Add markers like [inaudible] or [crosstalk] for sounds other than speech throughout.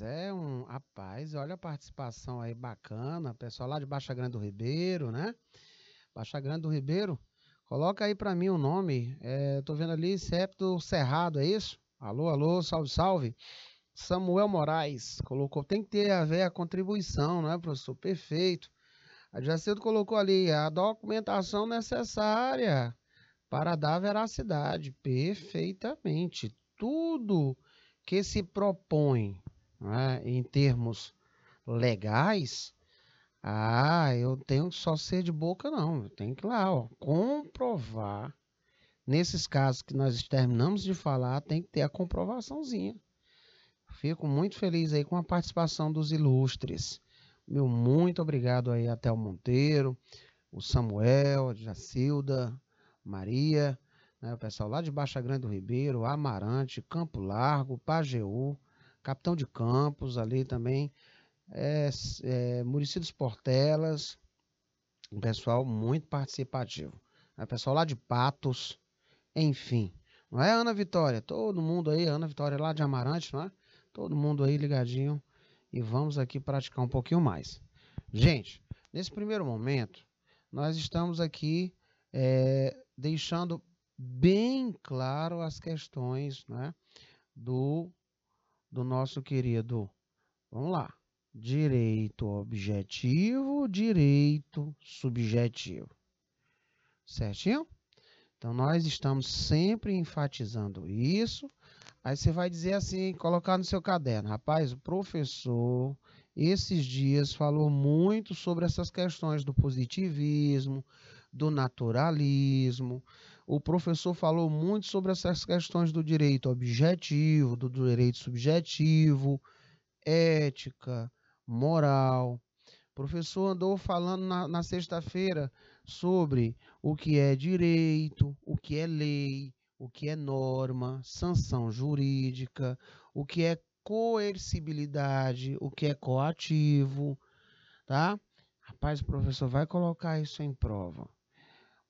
É um. Rapaz, olha a participação aí bacana. Pessoal lá de Baixa Grande do Ribeiro, né? Baixa Grande do Ribeiro. Coloca aí para mim o nome. É, tô vendo ali, Septo Cerrado, é isso? Alô, alô, salve, salve. Samuel Moraes colocou, tem que ter a ver a contribuição, não é, professor? Perfeito. A Jacedo colocou ali a documentação necessária para dar veracidade. Perfeitamente. Tudo que se propõe né, em termos legais, ah, eu tenho que só ser de boca, não. Eu tenho que ir lá, ó, comprovar. Nesses casos que nós terminamos de falar, tem que ter a comprovaçãozinha. Fico muito feliz aí com a participação dos ilustres. Meu muito obrigado aí até o Monteiro, o Samuel, a Jacilda, Maria, né, o pessoal lá de Baixa Grande do Ribeiro, Amarante, Campo Largo, Pajeú, Capitão de Campos ali também, é, é, Murici dos Portelas, um pessoal muito participativo. o né, pessoal lá de Patos, enfim. Não é, Ana Vitória? Todo mundo aí, Ana Vitória lá de Amarante, não é? Todo mundo aí ligadinho e vamos aqui praticar um pouquinho mais. Gente, nesse primeiro momento, nós estamos aqui é, deixando bem claro as questões né, do, do nosso querido. Vamos lá. Direito objetivo, direito subjetivo. Certinho? Então, nós estamos sempre enfatizando isso. Aí você vai dizer assim, colocar no seu caderno, rapaz, o professor esses dias falou muito sobre essas questões do positivismo, do naturalismo. O professor falou muito sobre essas questões do direito objetivo, do direito subjetivo, ética, moral. O professor andou falando na, na sexta-feira sobre o que é direito, o que é lei, o que é norma, sanção jurídica, o que é coercibilidade, o que é coativo, tá? Rapaz, o professor vai colocar isso em prova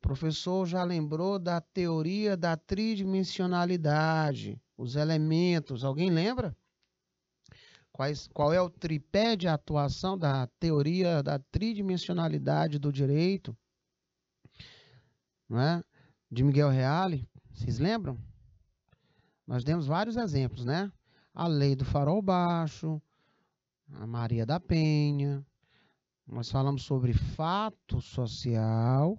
professor já lembrou da teoria da tridimensionalidade, os elementos. Alguém lembra? Quais, qual é o tripé de atuação da teoria da tridimensionalidade do direito? Não é? De Miguel Reale, vocês lembram? Nós demos vários exemplos, né? A lei do farol baixo, a Maria da Penha. Nós falamos sobre fato social,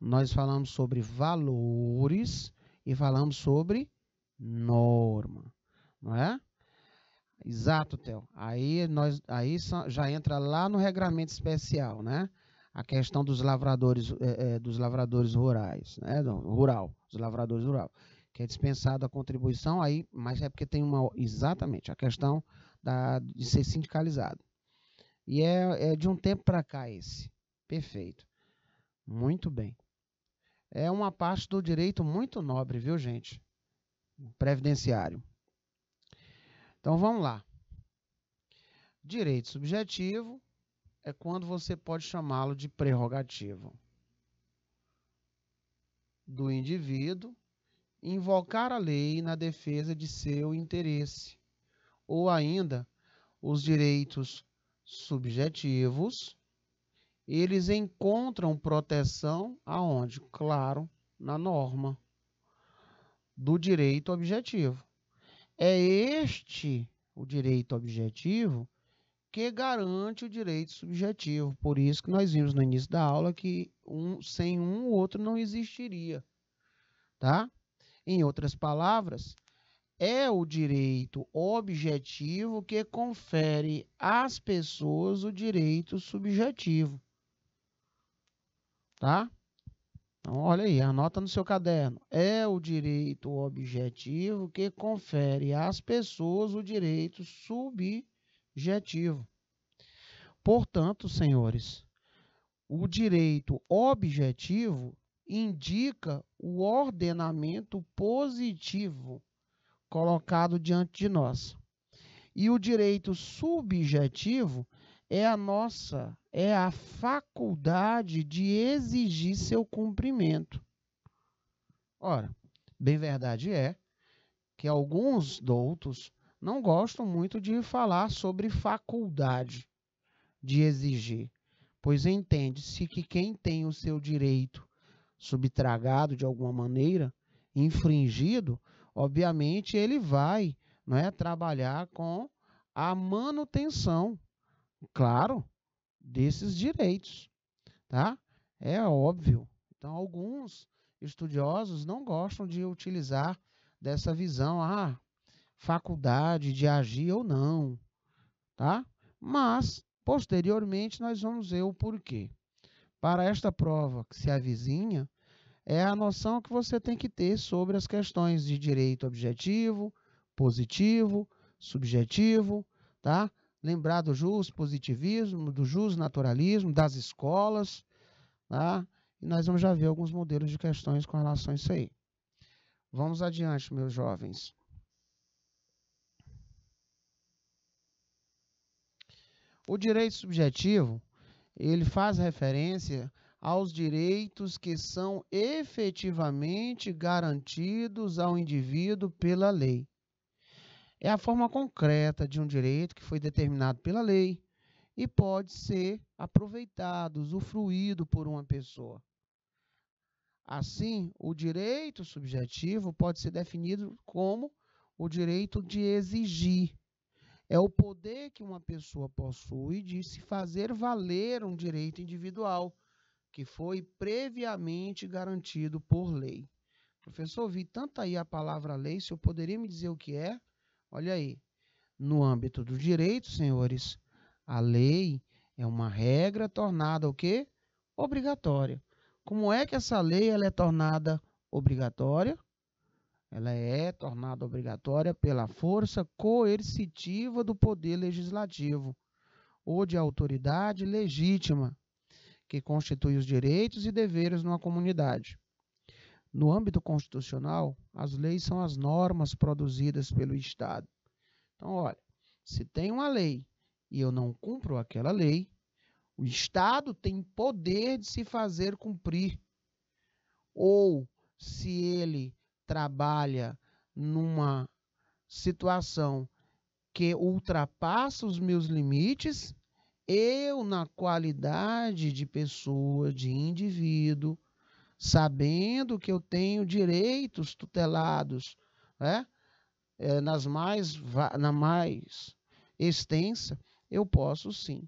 nós falamos sobre valores e falamos sobre norma, não é? Exato, Theo. Aí nós aí já entra lá no regramento especial, né? A questão dos lavradores é, é dos lavradores rurais, né? rural, os lavradores rural, que é dispensado a contribuição aí, mas é porque tem uma exatamente a questão da, de ser sindicalizado. E é, é de um tempo para cá esse. Perfeito. Muito bem é uma parte do direito muito nobre, viu, gente? Previdenciário. Então vamos lá. Direito subjetivo é quando você pode chamá-lo de prerrogativo do indivíduo invocar a lei na defesa de seu interesse, ou ainda os direitos subjetivos eles encontram proteção aonde? Claro, na norma do direito objetivo. É este o direito objetivo que garante o direito subjetivo. Por isso que nós vimos no início da aula que um, sem um o outro não existiria. Tá? Em outras palavras, é o direito objetivo que confere às pessoas o direito subjetivo. Tá? Então, olha aí, anota no seu caderno. É o direito objetivo que confere às pessoas o direito subjetivo. Portanto, senhores, o direito objetivo indica o ordenamento positivo colocado diante de nós. E o direito subjetivo é a nossa é a faculdade de exigir seu cumprimento. Ora, bem verdade é que alguns doutos não gostam muito de falar sobre faculdade de exigir, pois entende-se que quem tem o seu direito subtragado de alguma maneira, infringido, obviamente ele vai não é, trabalhar com a manutenção. Claro, desses direitos, tá? É óbvio. Então, alguns estudiosos não gostam de utilizar dessa visão, ah, faculdade de agir ou não, tá? Mas, posteriormente, nós vamos ver o porquê. Para esta prova que se avizinha, é a noção que você tem que ter sobre as questões de direito objetivo, positivo, subjetivo, tá? lembrar do jus positivismo, do jus naturalismo, das escolas, tá? e nós vamos já ver alguns modelos de questões com relação a isso aí. Vamos adiante, meus jovens. O direito subjetivo, ele faz referência aos direitos que são efetivamente garantidos ao indivíduo pela lei é a forma concreta de um direito que foi determinado pela lei e pode ser aproveitado, usufruído por uma pessoa. Assim, o direito subjetivo pode ser definido como o direito de exigir. É o poder que uma pessoa possui de se fazer valer um direito individual que foi previamente garantido por lei. Professor, vi tanto aí a palavra lei, se eu poderia me dizer o que é? Olha aí. No âmbito do direito, senhores, a lei é uma regra tornada o quê? Obrigatória. Como é que essa lei ela é tornada obrigatória? Ela é tornada obrigatória pela força coercitiva do poder legislativo ou de autoridade legítima, que constitui os direitos e deveres numa comunidade. No âmbito constitucional, as leis são as normas produzidas pelo Estado. Então, olha, se tem uma lei e eu não cumpro aquela lei, o Estado tem poder de se fazer cumprir. Ou se ele trabalha numa situação que ultrapassa os meus limites, eu, na qualidade de pessoa, de indivíduo, sabendo que eu tenho direitos tutelados, né? É, nas mais na mais extensa, eu posso sim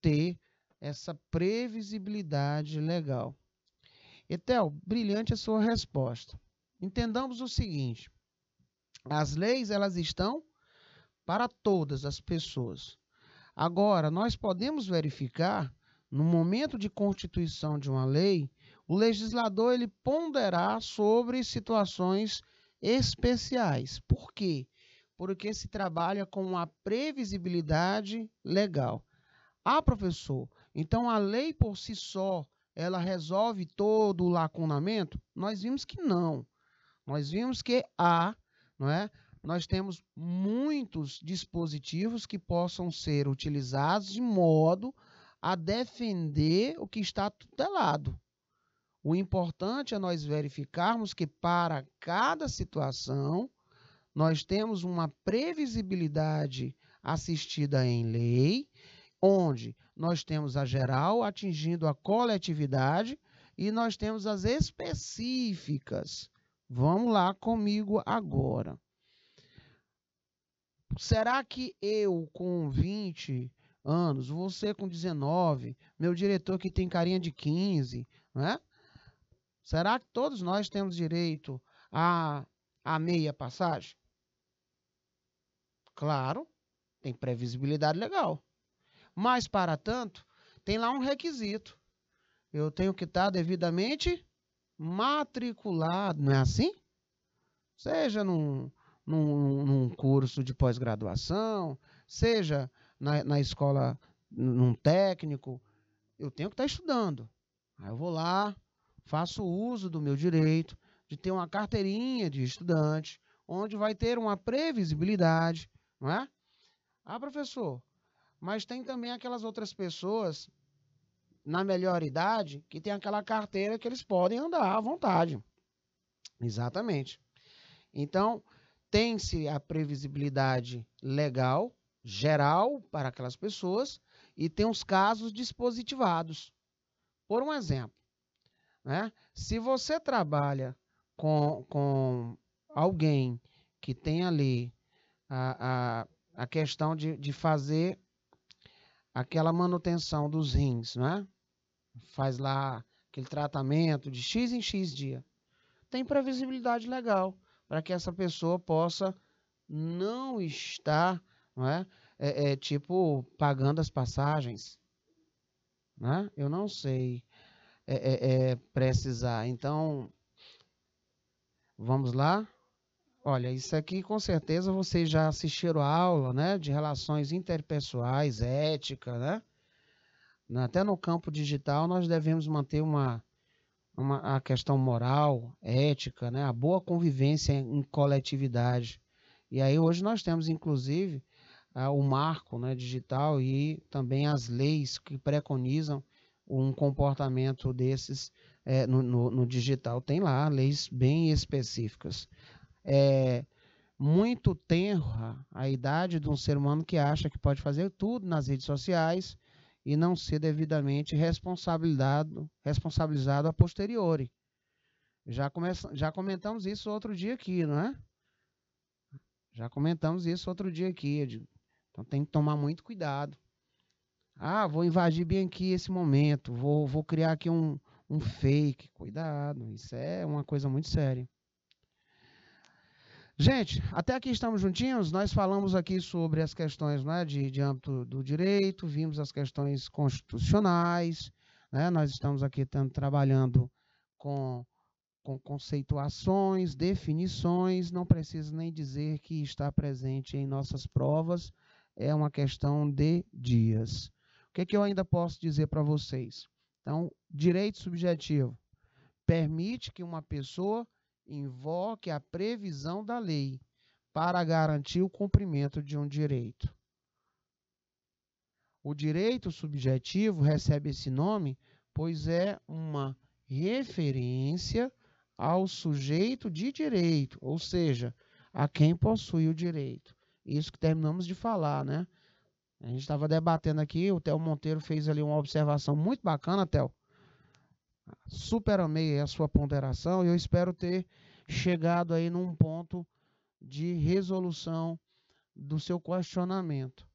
ter essa previsibilidade legal. Etel, brilhante a sua resposta. Entendamos o seguinte: as leis elas estão para todas as pessoas. Agora, nós podemos verificar no momento de constituição de uma lei o legislador ele ponderá sobre situações especiais. Por quê? Porque se trabalha com a previsibilidade legal. Ah, professor, então a lei por si só ela resolve todo o lacunamento? Nós vimos que não. Nós vimos que há, não é? Nós temos muitos dispositivos que possam ser utilizados de modo a defender o que está tutelado. O importante é nós verificarmos que para cada situação nós temos uma previsibilidade assistida em lei, onde nós temos a geral atingindo a coletividade e nós temos as específicas. Vamos lá comigo agora. Será que eu com 20 anos, você com 19, meu diretor que tem carinha de 15, né? Será que todos nós temos direito à, a meia passagem? Claro, tem previsibilidade legal. Mas, para tanto, tem lá um requisito. Eu tenho que estar devidamente matriculado, não é assim? Seja num, num, num curso de pós-graduação, seja na, na escola, num técnico, eu tenho que estar estudando. Aí eu vou lá, faço uso do meu direito de ter uma carteirinha de estudante, onde vai ter uma previsibilidade, não é? Ah, professor, mas tem também aquelas outras pessoas na melhor idade que tem aquela carteira que eles podem andar à vontade. Exatamente. Então, tem-se a previsibilidade legal, geral, para aquelas pessoas, e tem os casos dispositivados. Por um exemplo, né? Se você trabalha com, com alguém que tem ali a, a, a questão de, de fazer aquela manutenção dos rins, né? faz lá aquele tratamento de X em X dia, tem previsibilidade legal para que essa pessoa possa não estar, não é? É, é, tipo, pagando as passagens. Né? Eu não sei é, é, é, precisar. Então, vamos lá? Olha, isso aqui com certeza vocês já assistiram a aula né, de relações interpessoais, ética, né? Até no campo digital nós devemos manter uma, uma a questão moral, ética, né? a boa convivência em coletividade. E aí hoje nós temos, inclusive, o marco né, digital e também as leis que preconizam um comportamento desses é, no, no, no, digital. Tem lá leis bem específicas. É, muito tenra a idade de um ser humano que acha que pode fazer tudo nas redes sociais e não ser devidamente responsabilizado, responsabilizado a posteriori. Já, começa, já comentamos isso outro dia aqui, não é? Já comentamos isso outro dia aqui. Então tem que tomar muito cuidado. Ah, vou invadir bem aqui esse momento, vou, vou criar aqui um, um fake. Cuidado, isso é uma coisa muito séria. Gente, até aqui estamos juntinhos. Nós falamos aqui sobre as questões né, de, de âmbito do direito, vimos as questões constitucionais, né, nós estamos aqui tanto trabalhando com, com conceituações, definições, não preciso nem dizer que está presente em nossas provas, é uma questão de dias. O que, é que eu ainda posso dizer para vocês? Então, direito subjetivo permite que uma pessoa invoque a previsão da lei para garantir o cumprimento de um direito. O direito subjetivo recebe esse nome, pois é uma referência ao sujeito de direito, ou seja, a quem possui o direito. Isso que terminamos de falar, né? A gente estava debatendo aqui, o Theo Monteiro fez ali uma observação muito bacana, Theo. Super amei a sua ponderação e eu espero ter chegado aí num ponto de resolução do seu questionamento.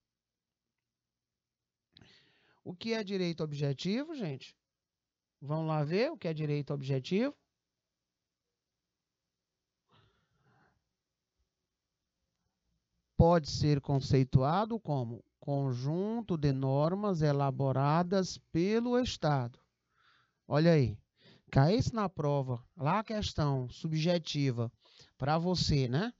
O que é direito objetivo, gente? Vamos lá ver o que é direito objetivo? Pode ser conceituado como conjunto de normas elaboradas pelo Estado. Olha aí, caísse na prova, lá a questão subjetiva para você, né?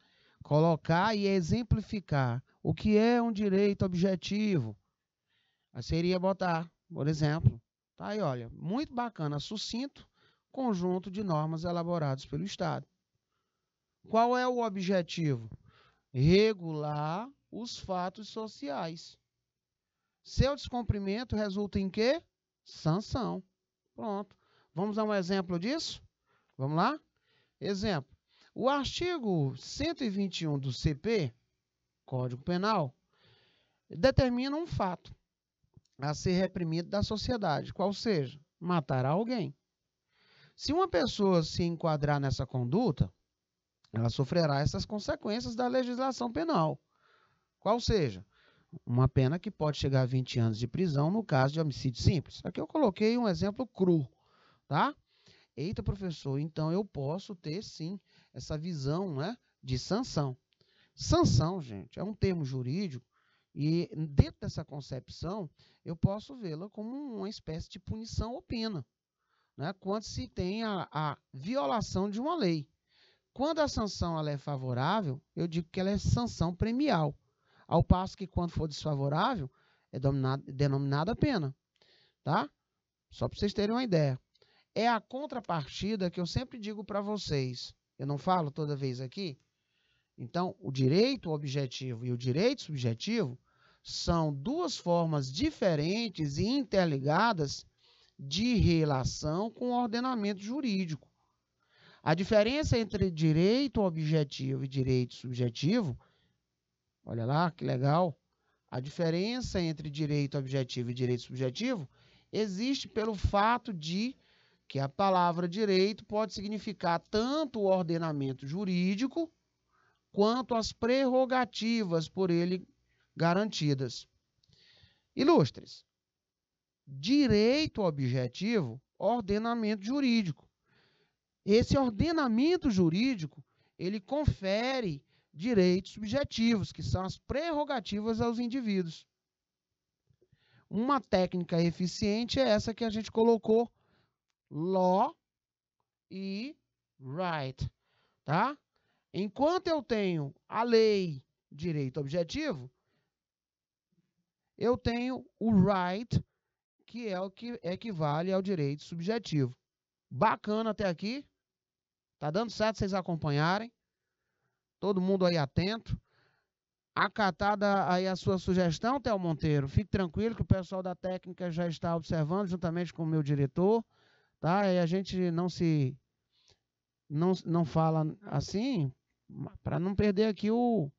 Colocar e exemplificar o que é um direito objetivo. seria botar, por exemplo, tá aí, olha, muito bacana, sucinto, conjunto de normas elaboradas pelo Estado. Qual é o objetivo? Regular os fatos sociais. Seu descumprimento resulta em quê? Sanção. Pronto. Vamos a um exemplo disso? Vamos lá? Exemplo. O artigo 121 do CP, Código Penal, determina um fato a ser reprimido da sociedade, qual seja, matar alguém. Se uma pessoa se enquadrar nessa conduta, ela sofrerá essas consequências da legislação penal. Qual seja? Uma pena que pode chegar a 20 anos de prisão no caso de homicídio simples. Aqui eu coloquei um exemplo cru, tá? Eita, professor, então eu posso ter sim essa visão né, de sanção. Sanção, gente, é um termo jurídico e dentro dessa concepção eu posso vê-la como uma espécie de punição ou pena, né, quando se tem a, a violação de uma lei. Quando a sanção ela é favorável, eu digo que ela é sanção premial. Ao passo que quando for desfavorável, é denominada pena, tá? Só para vocês terem uma ideia. É a contrapartida que eu sempre digo para vocês. Eu não falo toda vez aqui. Então, o direito objetivo e o direito subjetivo são duas formas diferentes e interligadas de relação com o ordenamento jurídico. A diferença entre direito objetivo e direito subjetivo Olha lá, que legal. A diferença entre direito objetivo e direito subjetivo existe pelo fato de que a palavra direito pode significar tanto o ordenamento jurídico quanto as prerrogativas por ele garantidas. Ilustres, direito objetivo, ordenamento jurídico. Esse ordenamento jurídico, ele confere direitos subjetivos, que são as prerrogativas aos indivíduos. Uma técnica eficiente é essa que a gente colocou: law e right, tá? Enquanto eu tenho a lei, direito objetivo, eu tenho o right, que é o que equivale ao direito subjetivo. Bacana até aqui? Tá dando certo vocês acompanharem? Todo mundo aí atento. Acatada aí a sua sugestão, Theo Monteiro, fique tranquilo que o pessoal da técnica já está observando juntamente com o meu diretor, tá? E a gente não se não, não fala assim para não perder aqui o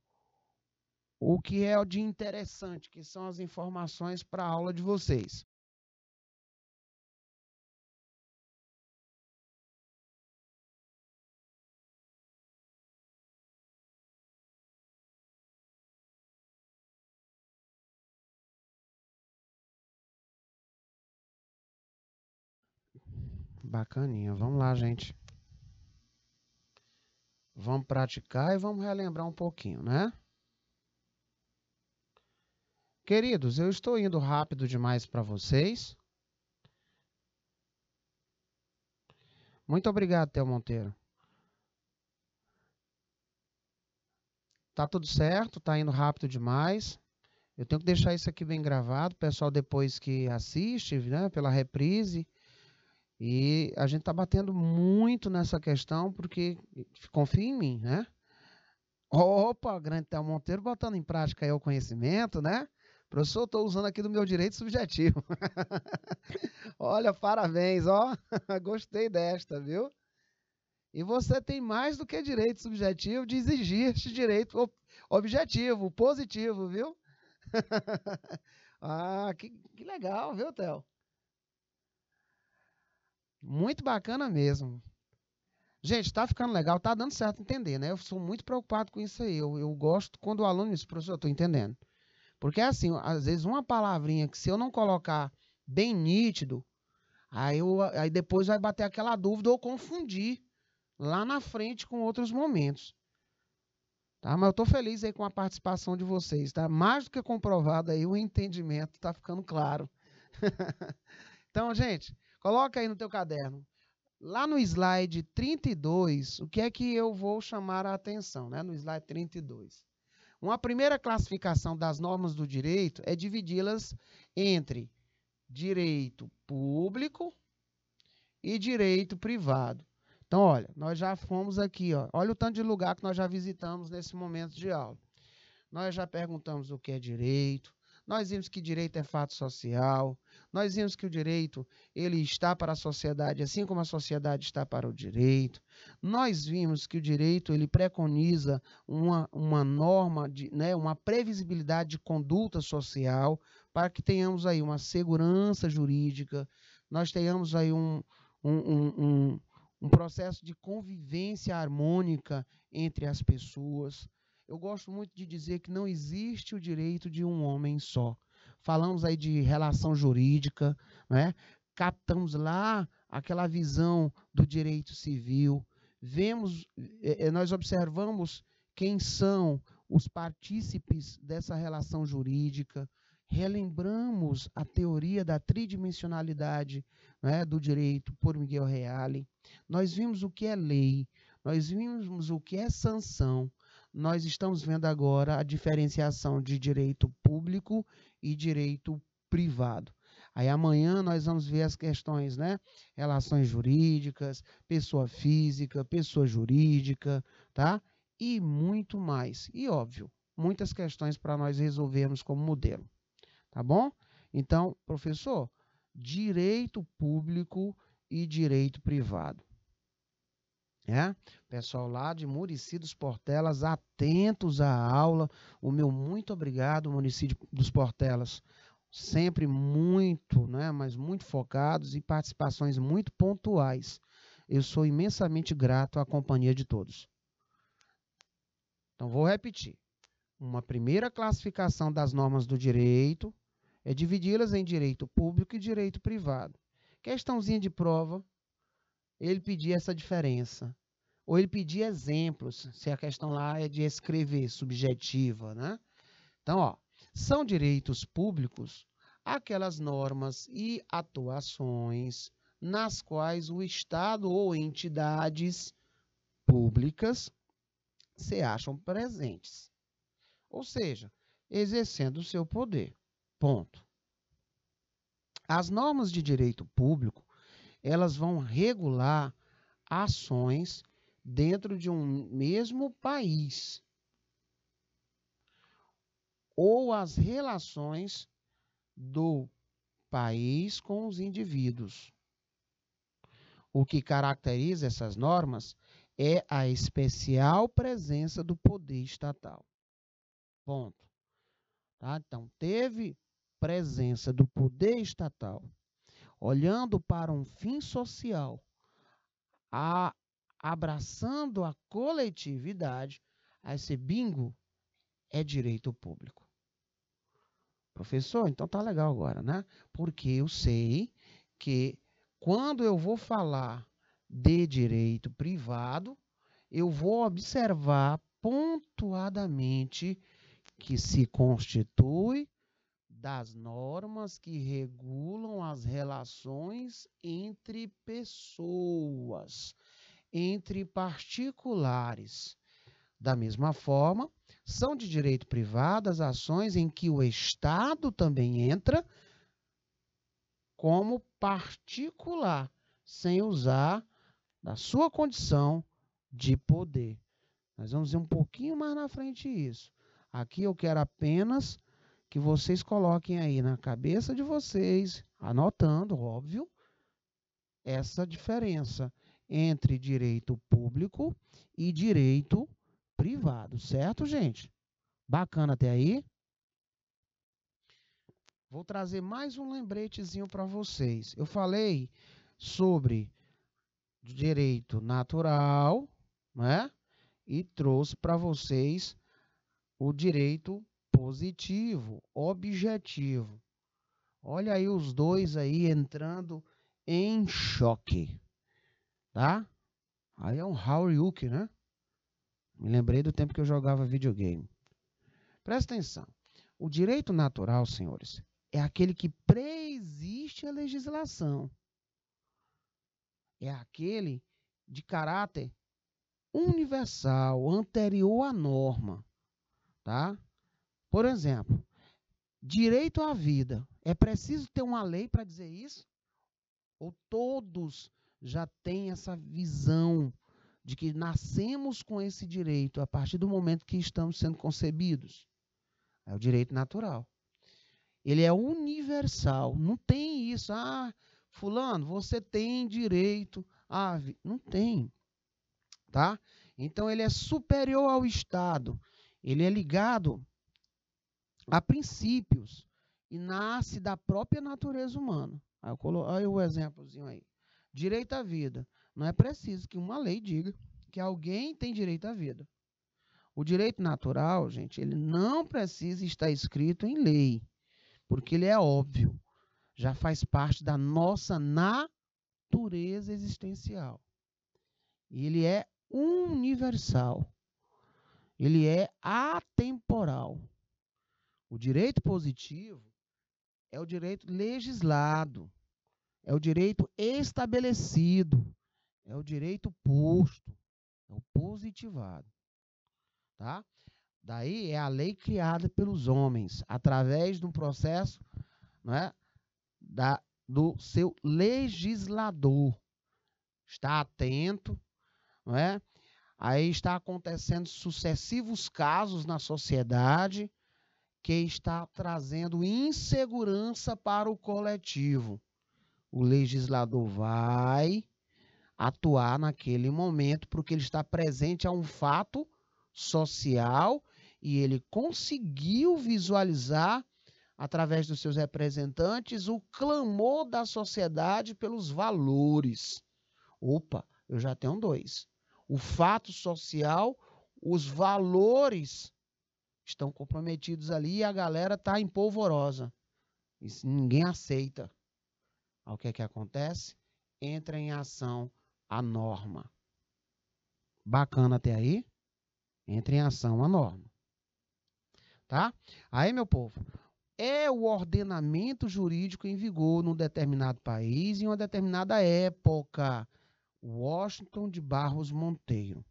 o que é o de interessante, que são as informações para a aula de vocês. Bacaninha. Vamos lá, gente. Vamos praticar e vamos relembrar um pouquinho, né? Queridos, eu estou indo rápido demais para vocês. Muito obrigado, Theo Monteiro. Tá tudo certo, tá indo rápido demais. Eu tenho que deixar isso aqui bem gravado, o pessoal depois que assiste, né, pela reprise, e a gente está batendo muito nessa questão porque confia em mim, né? Opa, grande Théo Monteiro botando em prática aí o conhecimento, né? Professor, estou usando aqui do meu direito subjetivo. [laughs] Olha, parabéns, ó. [laughs] Gostei desta, viu? E você tem mais do que direito subjetivo de exigir este direito objetivo, positivo, viu? [laughs] ah, que, que legal, viu, Théo? Muito bacana mesmo. Gente, tá ficando legal, tá dando certo entender, né? Eu sou muito preocupado com isso aí. Eu, eu gosto quando o aluno diz, professor, eu tô entendendo. Porque é assim, às vezes uma palavrinha que se eu não colocar bem nítido, aí, eu, aí depois vai bater aquela dúvida ou confundir lá na frente com outros momentos. Tá? Mas eu tô feliz aí com a participação de vocês, tá? Mais do que comprovado aí, o entendimento tá ficando claro. [laughs] então, gente, Coloca aí no teu caderno. Lá no slide 32, o que é que eu vou chamar a atenção, né? No slide 32. Uma primeira classificação das normas do direito é dividi-las entre direito público e direito privado. Então, olha, nós já fomos aqui, ó. olha o tanto de lugar que nós já visitamos nesse momento de aula. Nós já perguntamos o que é direito, nós vimos que direito é fato social, nós vimos que o direito ele está para a sociedade, assim como a sociedade está para o direito. Nós vimos que o direito ele preconiza uma, uma norma, de, né, uma previsibilidade de conduta social para que tenhamos aí uma segurança jurídica, nós tenhamos aí um, um, um, um um processo de convivência harmônica entre as pessoas. Eu gosto muito de dizer que não existe o direito de um homem só. Falamos aí de relação jurídica, né? captamos lá aquela visão do direito civil, vemos, é, é, nós observamos quem são os partícipes dessa relação jurídica, relembramos a teoria da tridimensionalidade né, do direito por Miguel Reale, nós vimos o que é lei, nós vimos o que é sanção, nós estamos vendo agora a diferenciação de direito público e direito privado. Aí amanhã nós vamos ver as questões, né? Relações jurídicas, pessoa física, pessoa jurídica, tá? E muito mais. E óbvio, muitas questões para nós resolvermos como modelo. Tá bom? Então, professor, direito público e direito privado. Né? Pessoal lá de Murici dos Portelas, atentos à aula. O meu muito obrigado, município dos Portelas. Sempre muito, né? mas muito focados e participações muito pontuais. Eu sou imensamente grato à companhia de todos. Então, vou repetir. Uma primeira classificação das normas do direito é dividi-las em direito público e direito privado. Questãozinha de prova, ele pedia essa diferença. Ou ele pedia exemplos, se a questão lá é de escrever, subjetiva, né? Então, ó, são direitos públicos aquelas normas e atuações nas quais o Estado ou entidades públicas se acham presentes. Ou seja, exercendo o seu poder. Ponto. As normas de direito público elas vão regular ações dentro de um mesmo país ou as relações do país com os indivíduos. O que caracteriza essas normas é a especial presença do poder estatal. Ponto. Tá? Então, teve presença do poder estatal olhando para um fim social, a, abraçando a coletividade, esse bingo é direito público. Professor, então tá legal agora, né? Porque eu sei que quando eu vou falar de direito privado, eu vou observar pontuadamente que se constitui das normas que regulam as relações entre pessoas, entre particulares. Da mesma forma, são de direito privado as ações em que o Estado também entra como particular, sem usar da sua condição de poder. Nós vamos ver um pouquinho mais na frente isso. Aqui eu quero apenas que vocês coloquem aí na cabeça de vocês, anotando, óbvio, essa diferença entre direito público e direito privado, certo, gente? Bacana até aí? Vou trazer mais um lembretezinho para vocês. Eu falei sobre direito natural, né? E trouxe para vocês o direito positivo, objetivo. Olha aí os dois aí entrando em choque, tá? Aí é um Howryuk, né? Me lembrei do tempo que eu jogava videogame. Presta atenção. O direito natural, senhores, é aquele que preexiste à legislação. É aquele de caráter universal, anterior à norma, tá? Por exemplo, direito à vida. É preciso ter uma lei para dizer isso? Ou todos já têm essa visão de que nascemos com esse direito a partir do momento que estamos sendo concebidos? É o direito natural. Ele é universal. Não tem isso. Ah, fulano, você tem direito à vida. Não tem. Tá? Então ele é superior ao Estado. Ele é ligado a princípios e nasce da própria natureza humana. Aí eu colo... Olha o exemplozinho aí. Direito à vida. Não é preciso que uma lei diga que alguém tem direito à vida. O direito natural, gente, ele não precisa estar escrito em lei, porque ele é óbvio. Já faz parte da nossa natureza existencial. E ele é universal. Ele é atemporal. O direito positivo é o direito legislado, é o direito estabelecido, é o direito posto, é o positivado. Tá? Daí é a lei criada pelos homens, através de um processo né, da, do seu legislador. Está atento, não é? Aí está acontecendo sucessivos casos na sociedade que está trazendo insegurança para o coletivo. O legislador vai atuar naquele momento porque ele está presente a um fato social e ele conseguiu visualizar através dos seus representantes o clamor da sociedade pelos valores. Opa, eu já tenho dois. O fato social, os valores estão comprometidos ali e a galera tá em polvorosa. Isso ninguém aceita. O que é que acontece? Entra em ação a norma. Bacana até aí? Entra em ação a norma. Tá? Aí, meu povo, é o ordenamento jurídico em vigor num determinado país em uma determinada época. Washington de Barros Monteiro.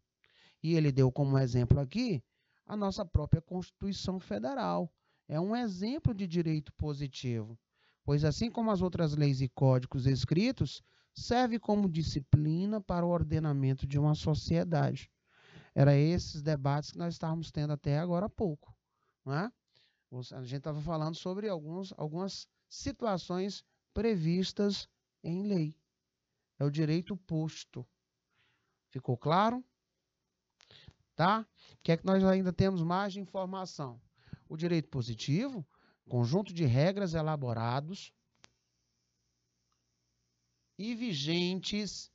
E ele deu como exemplo aqui a nossa própria Constituição Federal. É um exemplo de direito positivo, pois, assim como as outras leis e códigos escritos, serve como disciplina para o ordenamento de uma sociedade. Era esses debates que nós estávamos tendo até agora há pouco. Não é? A gente estava falando sobre alguns, algumas situações previstas em lei. É o direito posto. Ficou claro? Tá? O que é que nós ainda temos mais de informação? O direito positivo, conjunto de regras elaborados e vigentes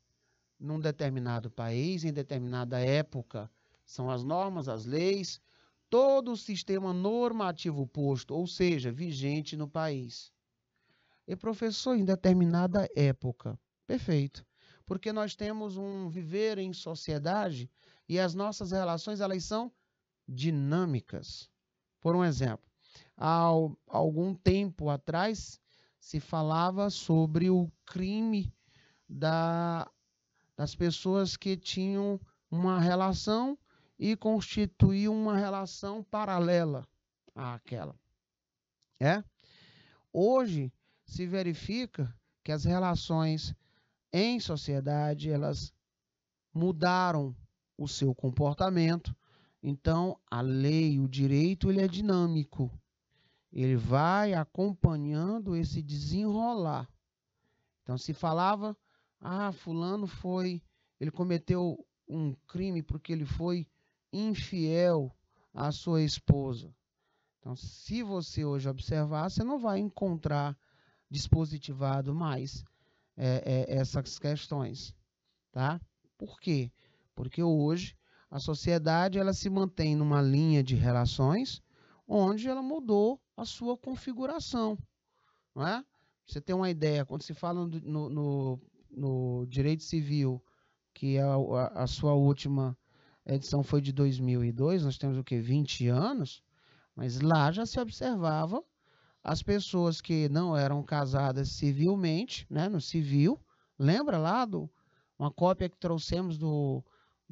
num determinado país, em determinada época. São as normas, as leis, todo o sistema normativo posto, ou seja, vigente no país. E professor, em determinada época. Perfeito. Porque nós temos um viver em sociedade e as nossas relações, elas são dinâmicas. Por um exemplo, há algum tempo atrás se falava sobre o crime da, das pessoas que tinham uma relação e constituíam uma relação paralela àquela. É? Hoje se verifica que as relações em sociedade elas mudaram o seu comportamento. Então, a lei, o direito, ele é dinâmico. Ele vai acompanhando esse desenrolar. Então, se falava, ah, fulano foi, ele cometeu um crime porque ele foi infiel à sua esposa. Então, se você hoje observar, você não vai encontrar dispositivado mais é, é, essas questões, tá? Por quê? Porque hoje a sociedade ela se mantém numa linha de relações onde ela mudou a sua configuração. Não é? Você tem uma ideia, quando se fala no, no, no direito civil, que a, é a, a, sua última edição foi de 2002, nós temos o que, 20 anos, mas lá já se observava as pessoas que não eram casadas civilmente, né, no civil, lembra lá do, uma cópia que trouxemos do,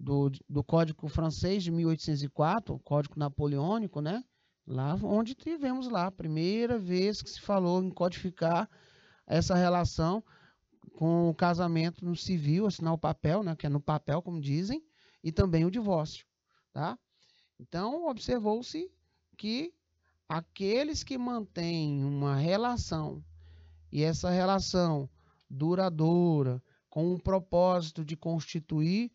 do, do Código Francês de 1804, o Código Napoleônico, né? Lá onde tivemos lá a primeira vez que se falou em codificar essa relação com o casamento no civil, assinar o papel, né, que é no papel, como dizem, e também o divórcio, tá? Então, observou-se que aqueles que mantêm uma relação e essa relação duradoura com o propósito de constituir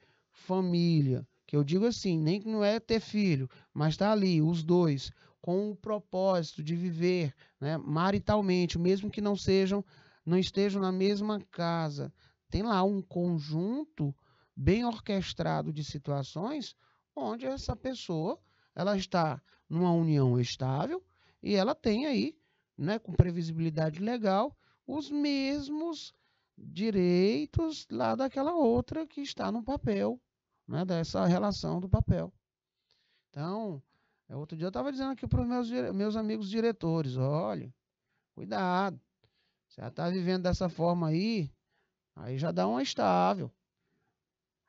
família, que eu digo assim, nem que não é ter filho, mas está ali, os dois, com o propósito de viver né, maritalmente, mesmo que não sejam, não estejam na mesma casa. Tem lá um conjunto bem orquestrado de situações onde essa pessoa ela está numa união estável e ela tem aí, né, com previsibilidade legal, os mesmos direitos lá daquela outra que está no papel né, dessa relação do papel. Então, é, outro dia eu estava dizendo aqui para os meus, meus amigos diretores, olha, cuidado, você já está vivendo dessa forma aí, aí já dá uma estável.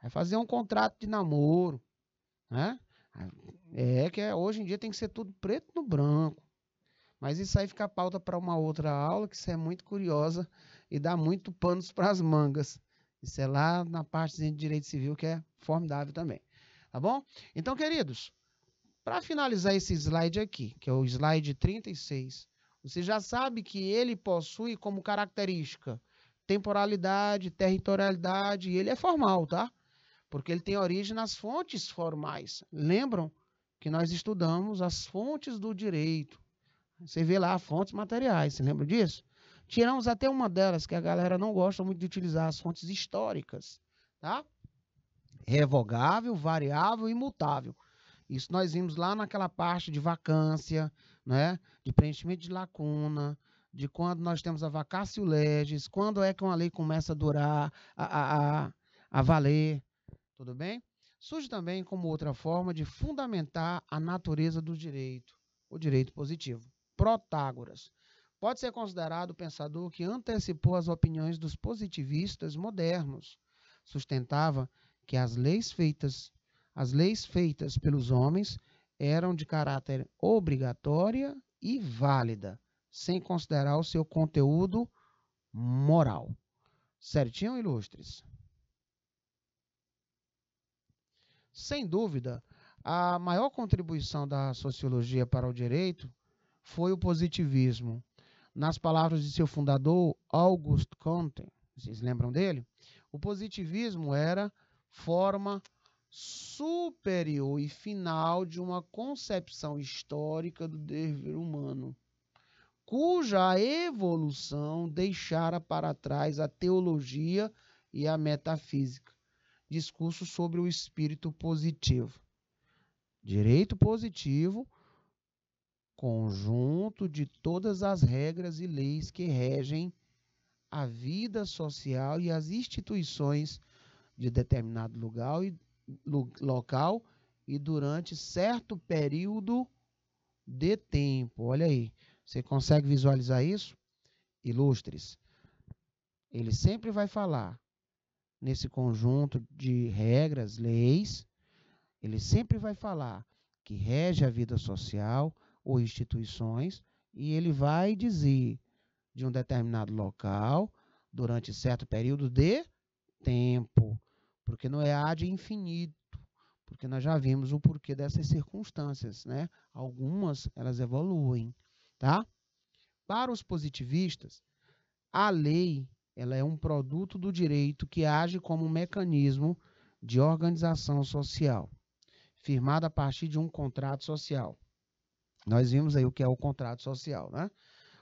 Aí fazer um contrato de namoro, né? É, é que é, hoje em dia tem que ser tudo preto no branco. Mas isso aí fica a pauta para uma outra aula, que isso é muito curiosa e dá muito panos para as mangas. Isso é lá na parte de direito civil que é formidável também. Tá bom? Então, queridos, para finalizar esse slide aqui, que é o slide 36, você já sabe que ele possui como característica temporalidade, territorialidade, e ele é formal, tá? Porque ele tem origem nas fontes formais. Lembram que nós estudamos as fontes do direito? Você vê lá fontes materiais, você lembra disso? Tiramos até uma delas, que a galera não gosta muito de utilizar as fontes históricas, tá? Revogável, variável e mutável. Isso nós vimos lá naquela parte de vacância, né? De preenchimento de lacuna, de quando nós temos a vacácio legis, quando é que uma lei começa a durar, a, a, a valer, tudo bem? Surge também como outra forma de fundamentar a natureza do direito, o direito positivo. Protágoras pode ser considerado o pensador que antecipou as opiniões dos positivistas modernos. Sustentava que as leis feitas, as leis feitas pelos homens eram de caráter obrigatória e válida, sem considerar o seu conteúdo moral. Certinho, ilustres? Sem dúvida, a maior contribuição da sociologia para o direito foi o positivismo, nas palavras de seu fundador, August Comte, vocês lembram dele? O positivismo era forma superior e final de uma concepção histórica do dever humano, cuja evolução deixara para trás a teologia e a metafísica. Discurso sobre o espírito positivo. Direito positivo conjunto de todas as regras e leis que regem a vida social e as instituições de determinado lugar e, local e durante certo período de tempo. Olha aí, você consegue visualizar isso? Ilustres. Ele sempre vai falar nesse conjunto de regras, leis, ele sempre vai falar que rege a vida social, ou instituições, e ele vai dizer de um determinado local durante certo período de tempo, porque não é ad infinito, porque nós já vimos o porquê dessas circunstâncias, né? Algumas elas evoluem, tá? Para os positivistas, a lei ela é um produto do direito que age como um mecanismo de organização social, firmado a partir de um contrato social. Nós vimos aí o que é o contrato social, né?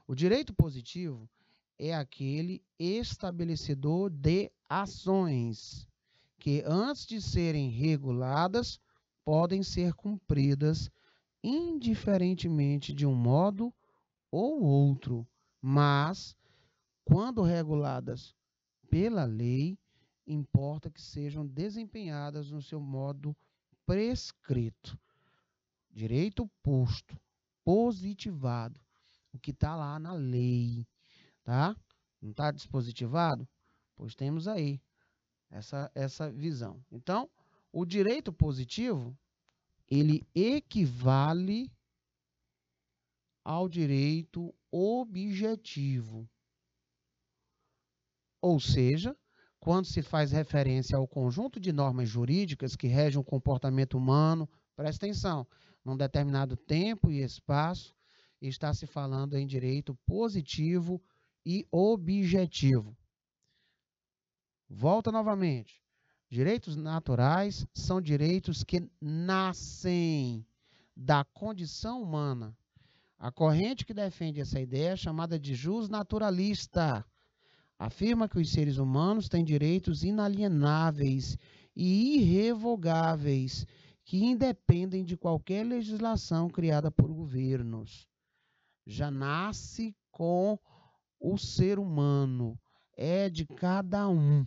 O direito positivo é aquele estabelecedor de ações que, antes de serem reguladas, podem ser cumpridas indiferentemente de um modo ou outro, mas, quando reguladas pela lei, importa que sejam desempenhadas no seu modo prescrito. Direito posto positivado. O que está lá na lei, tá? Não está dispositivado? Pois temos aí essa, essa visão. Então, o direito positivo, ele equivale ao direito objetivo. Ou seja, quando se faz referência ao conjunto de normas jurídicas que regem o comportamento humano, presta atenção, num determinado tempo e espaço, está se falando em direito positivo e objetivo. Volta novamente. Direitos naturais são direitos que nascem da condição humana. A corrente que defende essa ideia é chamada de jus naturalista. Afirma que os seres humanos têm direitos inalienáveis e irrevogáveis que independem de qualquer legislação criada por governos. Já nasce com o ser humano, é de cada um,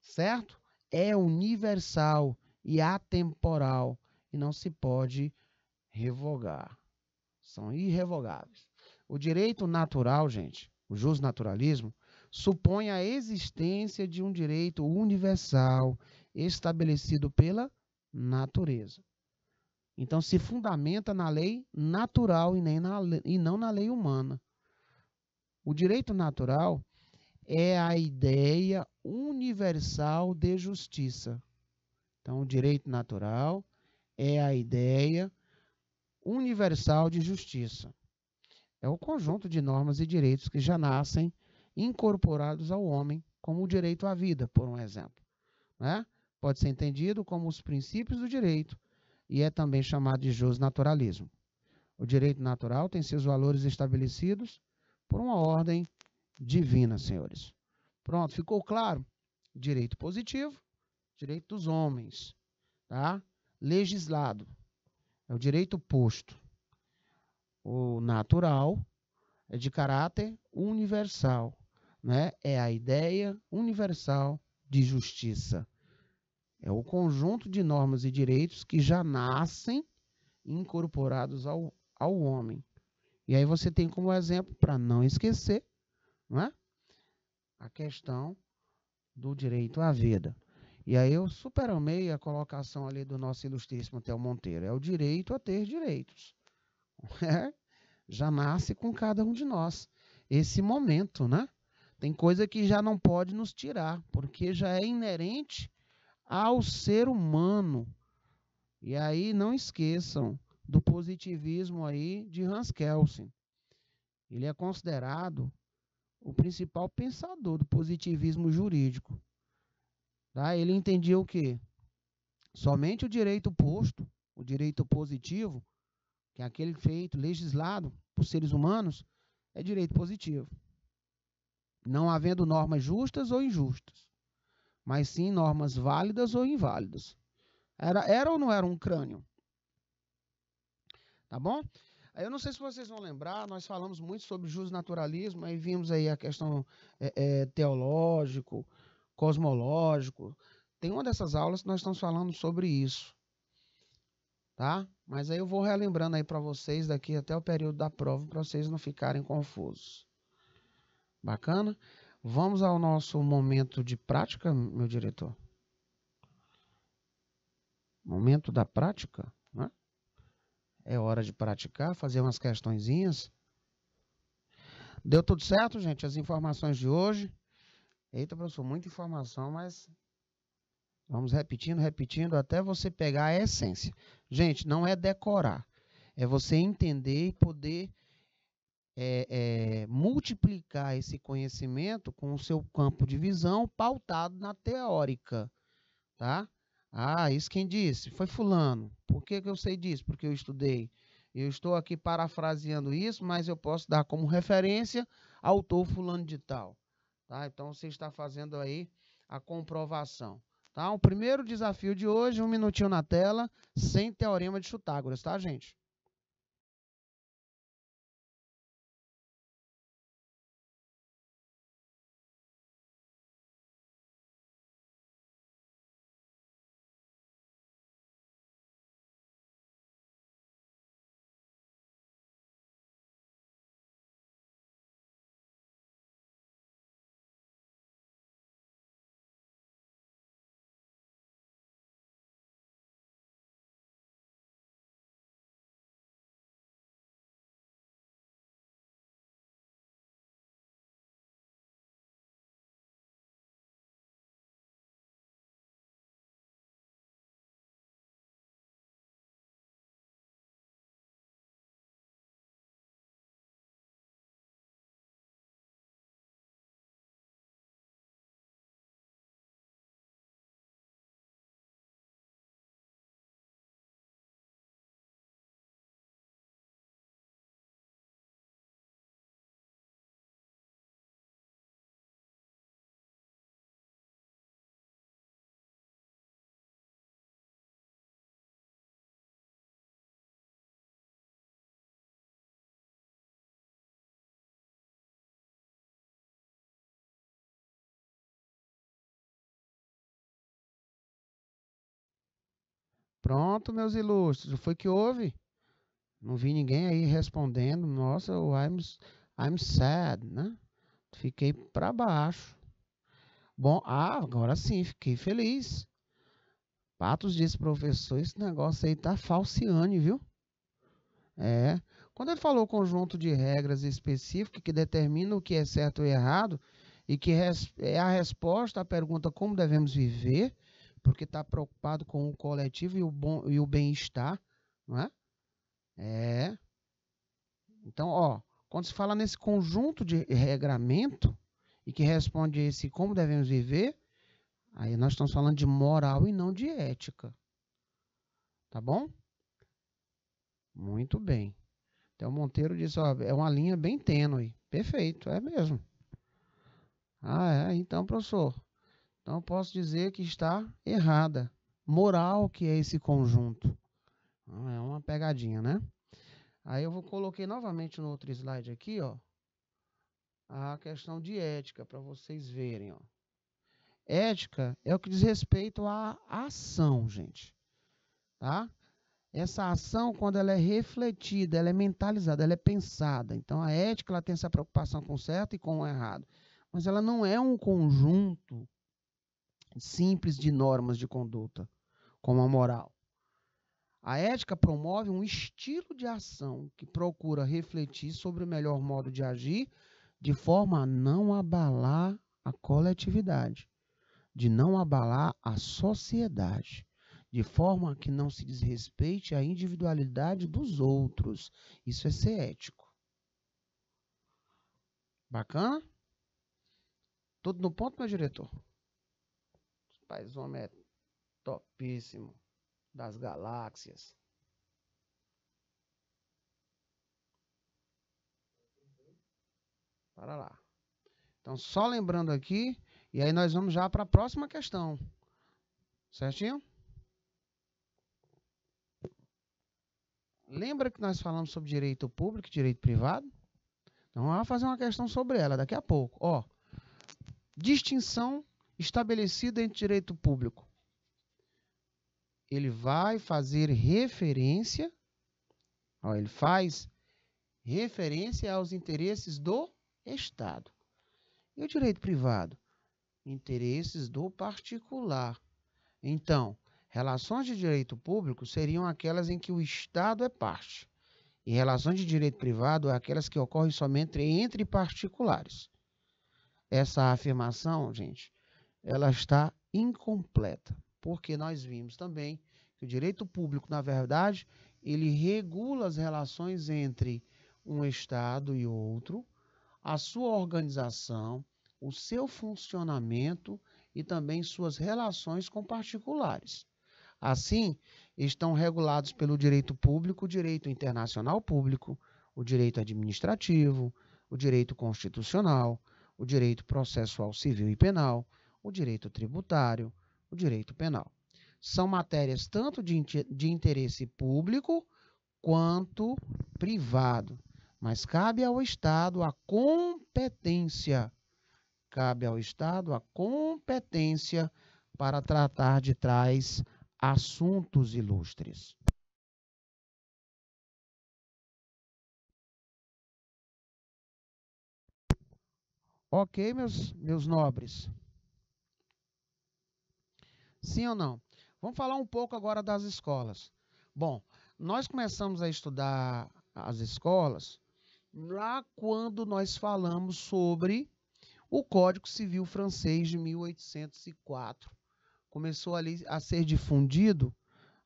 certo? É universal e atemporal e não se pode revogar. São irrevogáveis. O direito natural, gente, o justnaturalismo, supõe a existência de um direito universal estabelecido pela natureza. Então se fundamenta na lei natural e, nem na, e não na lei humana. O direito natural é a ideia universal de justiça. Então, o direito natural é a ideia universal de justiça. É o conjunto de normas e direitos que já nascem incorporados ao homem, como o direito à vida, por um exemplo. Né? pode ser entendido como os princípios do direito e é também chamado de naturalismo. O direito natural tem seus valores estabelecidos por uma ordem divina, senhores. Pronto, ficou claro? Direito positivo, direito dos homens, tá? Legislado. É o direito posto. O natural é de caráter universal, né? É a ideia universal de justiça. É o conjunto de normas e direitos que já nascem incorporados ao, ao homem. E aí você tem como exemplo, para não esquecer, não é? a questão do direito à vida. E aí eu super amei a colocação ali do nosso ilustríssimo Theo Monteiro. É o direito a ter direitos. [laughs] É? Já nasce com cada um de nós. Esse momento, né? Tem coisa que já não pode nos tirar, porque já é inerente ao ser humano. E aí não esqueçam do positivismo aí de Hans Kelsen. Ele é considerado o principal pensador do positivismo jurídico. Tá? Ele entendia o quê? Somente o direito posto, o direito positivo, que é aquele feito legislado por seres humanos, é direito positivo, não havendo normas justas ou injustas mas sim normas válidas ou inválidas. Era, era ou não era um crânio? Tá bom? Eu não sei se vocês vão lembrar, nós falamos muito sobre justnaturalismo, aí vimos aí a questão é, é, teológico, cosmológico. Tem uma dessas aulas que nós estamos falando sobre isso. Tá? Mas aí eu vou relembrando aí para vocês daqui até o período da prova, para vocês não ficarem confusos. Bacana? Vamos ao nosso momento de prática, meu diretor? Momento da prática, né? É hora de praticar, fazer umas questõezinhas. Deu tudo certo, gente? As informações de hoje. Eita, professor, muita informação, mas vamos repetindo, repetindo até você pegar a essência. Gente, não é decorar, é você entender e poder é, é, multiplicar esse conhecimento com o seu campo de visão pautado na teórica, tá? Ah, isso quem disse? Foi fulano. Por que, que eu sei disso? Porque eu estudei. Eu estou aqui parafraseando isso, mas eu posso dar como referência autor fulano de tal. Tá? Então, você está fazendo aí a comprovação. Tá? O primeiro desafio de hoje, um minutinho na tela, sem teorema de Chutágoras, tá, gente? Pronto, meus ilustres, foi que houve? Não vi ninguém aí respondendo. Nossa, I'm, I'm sad, né? Fiquei para baixo. Bom, ah, agora sim, fiquei feliz. Patos disse, professor, esse negócio aí tá falciane, viu? É. Quando ele falou conjunto de regras específicas que determinam o que é certo e errado, e que é a resposta à pergunta como devemos viver, porque está preocupado com o coletivo e o, bom, e o bem-estar, não é? É. Então, ó, quando se fala nesse conjunto de regramento e que responde a esse como devemos viver, aí nós estamos falando de moral e não de ética. Tá bom? Muito bem. Então, Monteiro disse, ó, é uma linha bem tênue. Perfeito, é mesmo. Ah, é? Então, professor, então eu posso dizer que está errada. Moral, que é esse conjunto. Então, é uma pegadinha, né? Aí eu vou coloquei novamente no outro slide aqui, ó, a questão de ética para vocês verem, ó. Ética é o que diz respeito à ação, gente. Tá? Essa ação, quando ela é refletida, ela é mentalizada, ela é pensada. Então, a ética ela tem essa preocupação com o certo e com o errado. Mas ela não é um conjunto simples de normas de conduta, como a moral. A ética promove um estilo de ação que procura refletir sobre o melhor modo de agir, de forma a não abalar a coletividade, de não abalar a sociedade, de forma que não se desrespeite a individualidade dos outros. Isso é ser ético. Bacana? Tudo no ponto, meu diretor? Rapaz, o homem é topíssimo das galáxias. Para lá. Então, só lembrando aqui, e aí nós vamos já para a próxima questão. Certinho? Lembra que nós falamos sobre direito público e direito privado? Então, vamos fazer uma questão sobre ela daqui a pouco. Ó, distinção estabelecida em direito público. Ele vai fazer referência, ó, ele faz referência aos interesses do Estado. E o direito privado? Interesses do particular. Então, relações de direito público seriam aquelas em que o Estado é parte. E relações de direito privado são é aquelas que ocorrem somente entre particulares. Essa afirmação, gente, ela está incompleta, porque nós vimos também que o direito público, na verdade, ele regula as relações entre um Estado e outro, a sua organização, o seu funcionamento e também suas relações com particulares. Assim, estão regulados pelo direito público o direito internacional público, o direito administrativo, o direito constitucional, o direito processual civil e penal, o direito tributário, o direito penal. São matérias tanto de, de interesse público quanto privado, mas cabe ao Estado a competência. Cabe ao Estado a competência para tratar de tais assuntos ilustres. Ok, meus, meus nobres. Sim ou não? Vamos falar um pouco agora das escolas. Bom, nós começamos a estudar as escolas lá quando nós falamos sobre o Código Civil Francês de 1804. Começou ali a ser difundido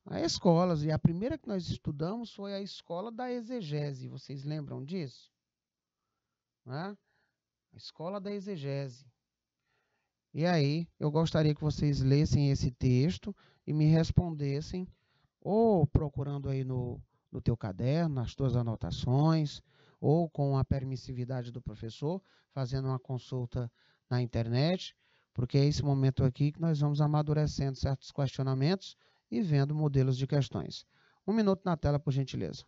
as escolas, e a primeira que nós estudamos foi a escola da exegese. Vocês lembram disso? Né? A escola da exegese. E aí, eu gostaria que vocês lessem esse texto e me respondessem, ou procurando aí no, no teu caderno, nas tuas anotações, ou com a permissividade do professor, fazendo uma consulta na internet, porque é esse momento aqui que nós vamos amadurecendo certos questionamentos e vendo modelos de questões. Um minuto na tela, por gentileza.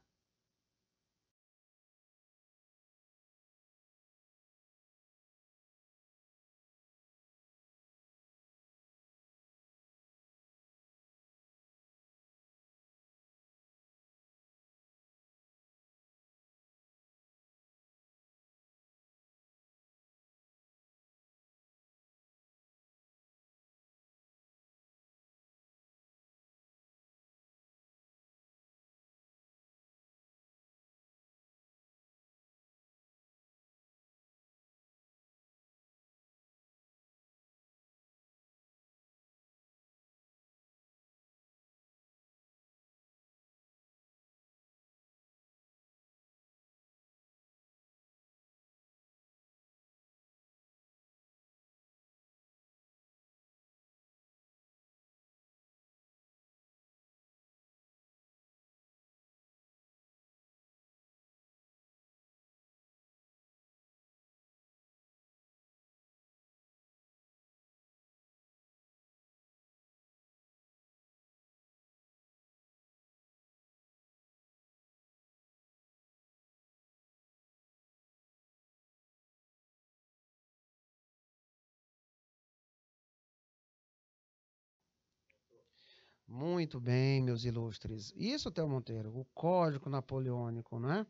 Muito bem, meus ilustres. Isso, Theo Monteiro, o Código Napoleônico, não é?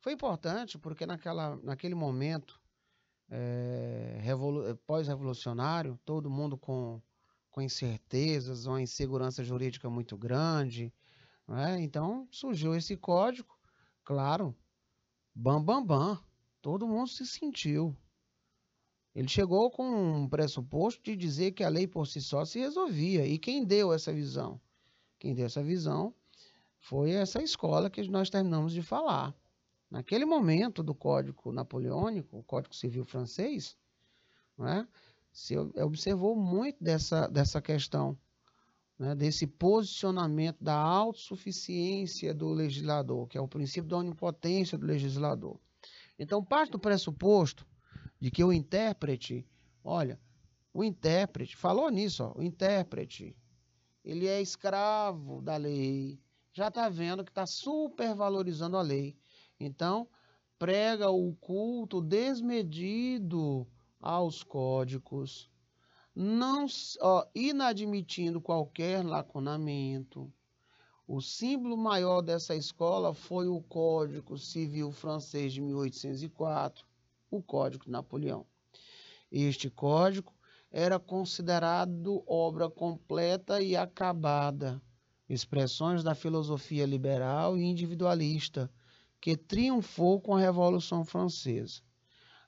Foi importante porque naquela, naquele momento é, pós-revolucionário, todo mundo com, com incertezas, uma insegurança jurídica muito grande, não é? Então surgiu esse código, claro, bam, bam, bam. Todo mundo se sentiu ele chegou com um pressuposto de dizer que a lei por si só se resolvia. E quem deu essa visão? Quem deu essa visão foi essa escola que nós terminamos de falar. Naquele momento do Código Napoleônico, o Código Civil francês, né, se observou muito dessa, dessa questão, né, desse posicionamento da autossuficiência do legislador, que é o princípio da onipotência do legislador. Então, parte do pressuposto de que o intérprete, olha, o intérprete, falou nisso, ó, o intérprete, ele é escravo da lei, já está vendo que está supervalorizando a lei. Então, prega o culto desmedido aos códigos, não ó, inadmitindo qualquer lacunamento. O símbolo maior dessa escola foi o Código Civil Francês de 1804, o Código de Napoleão. Este código era considerado obra completa e acabada, expressões da filosofia liberal e individualista, que triunfou com a Revolução Francesa.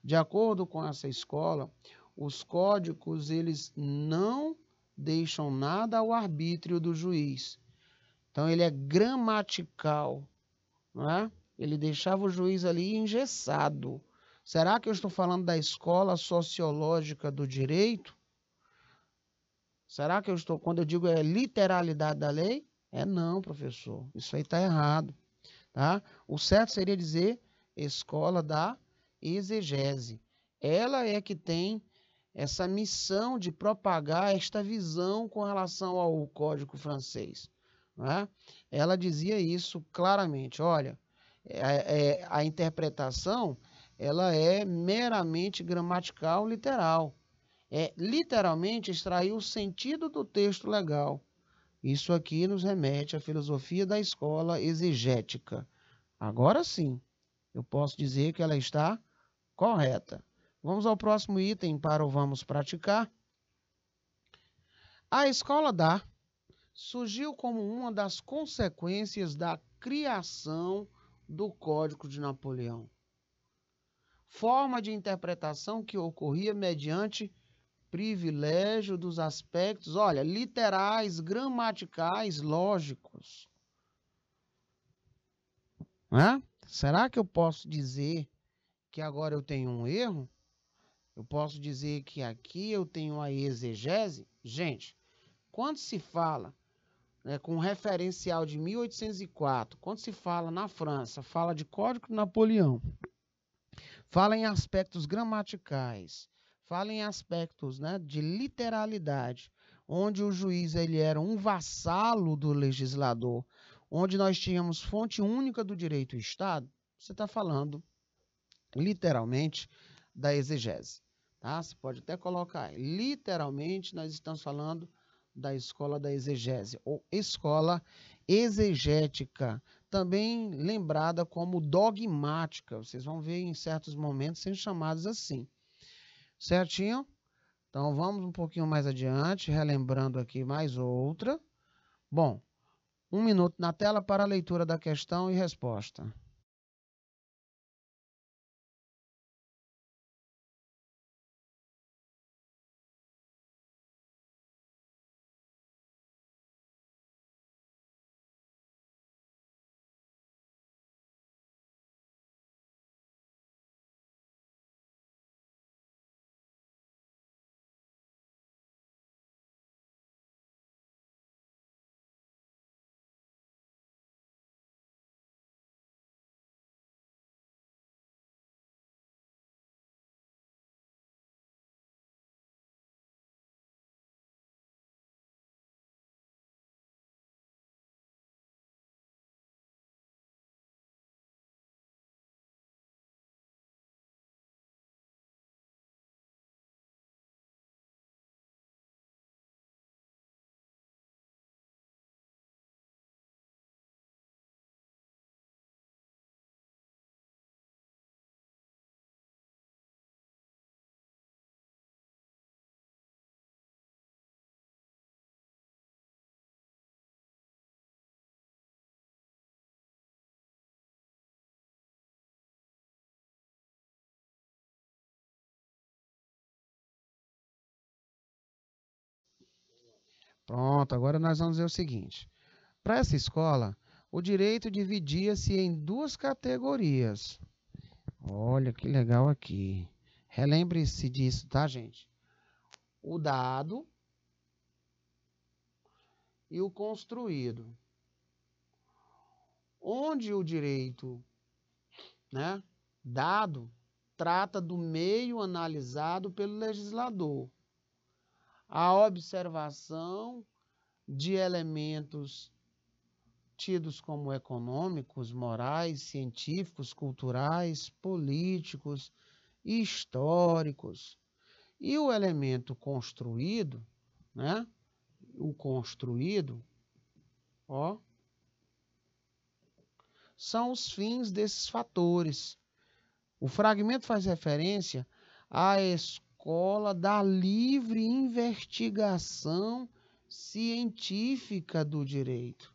De acordo com essa escola, os códigos eles não deixam nada ao arbítrio do juiz. Então ele é gramatical, não é? Ele deixava o juiz ali engessado. Será que eu estou falando da escola sociológica do direito? Será que eu estou, quando eu digo é literalidade da lei? É não, professor. Isso aí está errado. Tá? O certo seria dizer escola da exegese. Ela é que tem essa missão de propagar esta visão com relação ao código francês. Né? Ela dizia isso claramente. Olha, é, é a interpretação ela é meramente gramatical literal. É literalmente extrair o sentido do texto legal. Isso aqui nos remete à filosofia da escola exegética. Agora sim, eu posso dizer que ela está correta. Vamos ao próximo item para o vamos praticar. A escola da surgiu como uma das consequências da criação do Código de Napoleão forma de interpretação que ocorria mediante privilégio dos aspectos, olha, literais, gramaticais, lógicos. Né? Será que eu posso dizer que agora eu tenho um erro? Eu posso dizer que aqui eu tenho a exegese? Gente, quando se fala né, com um referencial de 1804, quando se fala na França, fala de Código Napoleão fala em aspectos gramaticais, fala em aspectos né, de literalidade, onde o juiz ele era um vassalo do legislador, onde nós tínhamos fonte única do direito do Estado, você está falando literalmente da exegese. Tá? Você pode até colocar, literalmente nós estamos falando da escola da exegese, ou escola exegética, também lembrada como dogmática. Vocês vão ver em certos momentos sendo chamadas assim. Certinho? Então vamos um pouquinho mais adiante, relembrando aqui mais outra. Bom, um minuto na tela para a leitura da questão e resposta. Pronto, agora nós vamos ver o seguinte. Para essa escola, o direito dividia-se em duas categorias. Olha que legal aqui. Relembre-se disso, tá, gente? O dado e o construído. Onde o direito né, dado trata do meio analisado pelo legislador a observação de elementos tidos como econômicos, morais, científicos, culturais, políticos, históricos. E o elemento construído, né? O construído, ó, são os fins desses fatores. O fragmento faz referência à escolha escola da livre investigação científica do direito.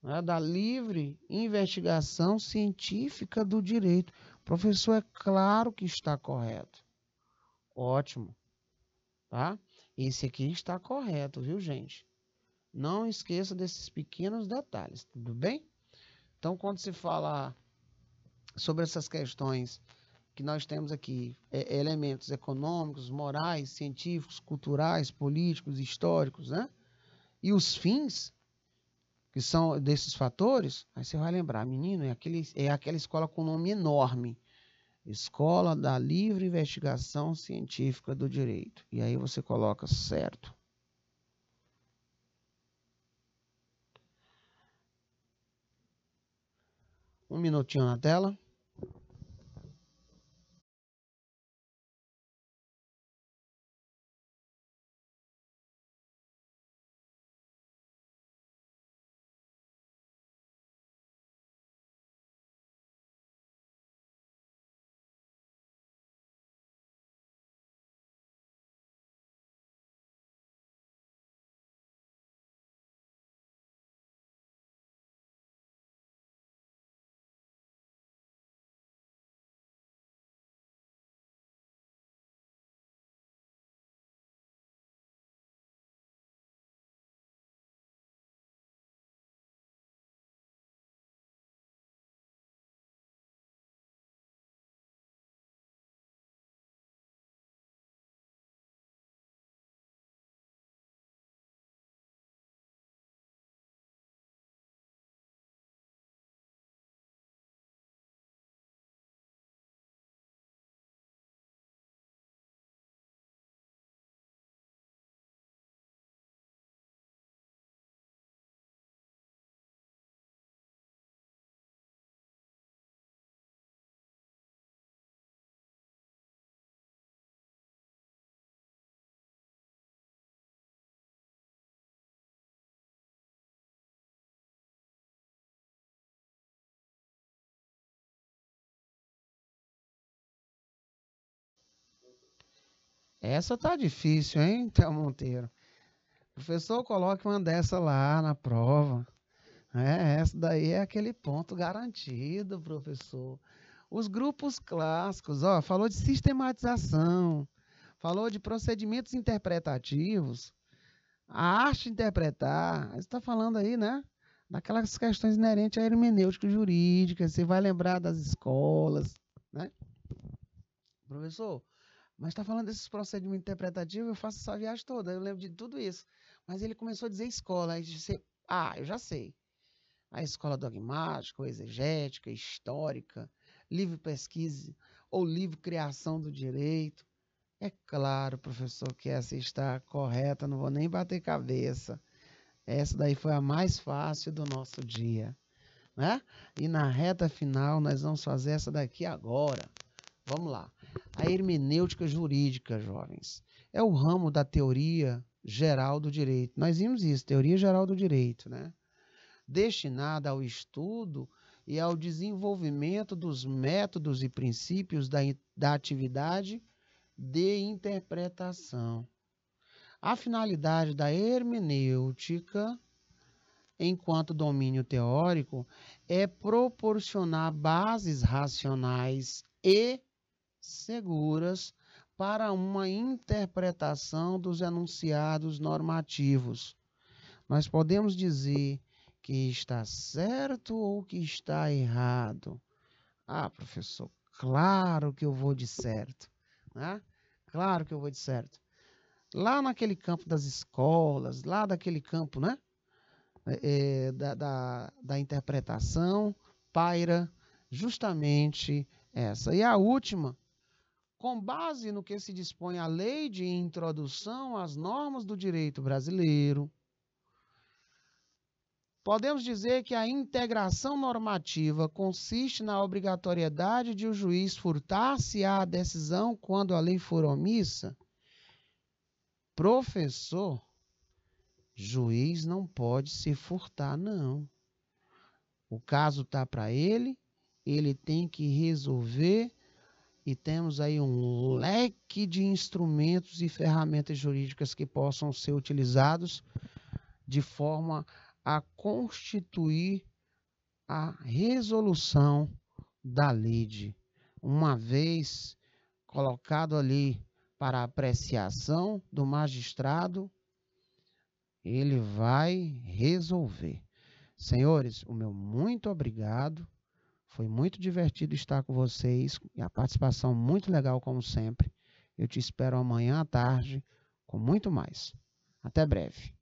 Né? Da livre investigação científica do direito. professor, é claro que está correto. Ótimo. Tá? Esse aqui está correto, viu, gente? Não esqueça desses pequenos detalhes, tudo bem? Então, quando se fala sobre essas questões que nós temos aqui é, elementos econômicos, morais, científicos, culturais, políticos, históricos, né? E os fins que são desses fatores, aí você vai lembrar, menino, é, aquele, é aquela escola com nome enorme. Escola da Livre Investigação Científica do Direito. E aí você coloca certo. Um minutinho na tela. Essa tá difícil, hein, [laughs] Théo Monteiro? professor, coloque uma dessa lá na prova. É, essa daí é aquele ponto garantido, professor. Os grupos clássicos, ó, falou de sistematização, falou de procedimentos interpretativos, a arte de interpretar. Você está falando aí, né? Daquelas questões inerentes à hermenêutica jurídica, você vai lembrar das escolas, né? Professor, mas está falando desses procedimentos interpretativos, eu faço essa viagem toda, eu lembro de tudo isso. Mas ele começou a dizer escola, aí disse, ah, eu já sei. A escola dogmática, exegética, histórica, livre pesquisa ou livre criação do direito. É claro, professor, que essa está correta, não vou nem bater cabeça. Essa daí foi a mais fácil do nosso dia. Né? E na reta final, nós vamos fazer essa daqui agora. Vamos lá a hermenêutica jurídica, jovens. É o ramo da teoria geral do direito. Nós vimos isso, teoria geral do direito, né? Destinada ao estudo e ao desenvolvimento dos métodos e princípios da, da atividade de interpretação. A finalidade da hermenêutica, enquanto domínio teórico, é proporcionar bases racionais e seguras para uma interpretação dos enunciados normativos. Nós podemos dizer que está certo ou que está errado. Ah, professor, claro que eu vou de certo. Né? Claro que eu vou de certo. Lá naquele campo das escolas, lá daquele campo, né? É, é da, da, da interpretação, paira justamente essa. E a última, com base no que se dispõe a lei de introdução às normas do direito brasileiro, podemos dizer que a integração normativa consiste na obrigatoriedade de o juiz furtar-se à decisão quando a lei for omissa. Professor, juiz não pode se furtar, não. O caso está para ele, ele tem que resolver e temos aí um leque de instrumentos e ferramentas jurídicas que possam ser utilizados de forma a constituir a resolução da lide, uma vez colocado ali para apreciação do magistrado, ele vai resolver. Senhores, o meu muito obrigado. Foi muito divertido estar com vocês e a participação muito legal, como sempre. Eu te espero amanhã à tarde com muito mais. Até breve.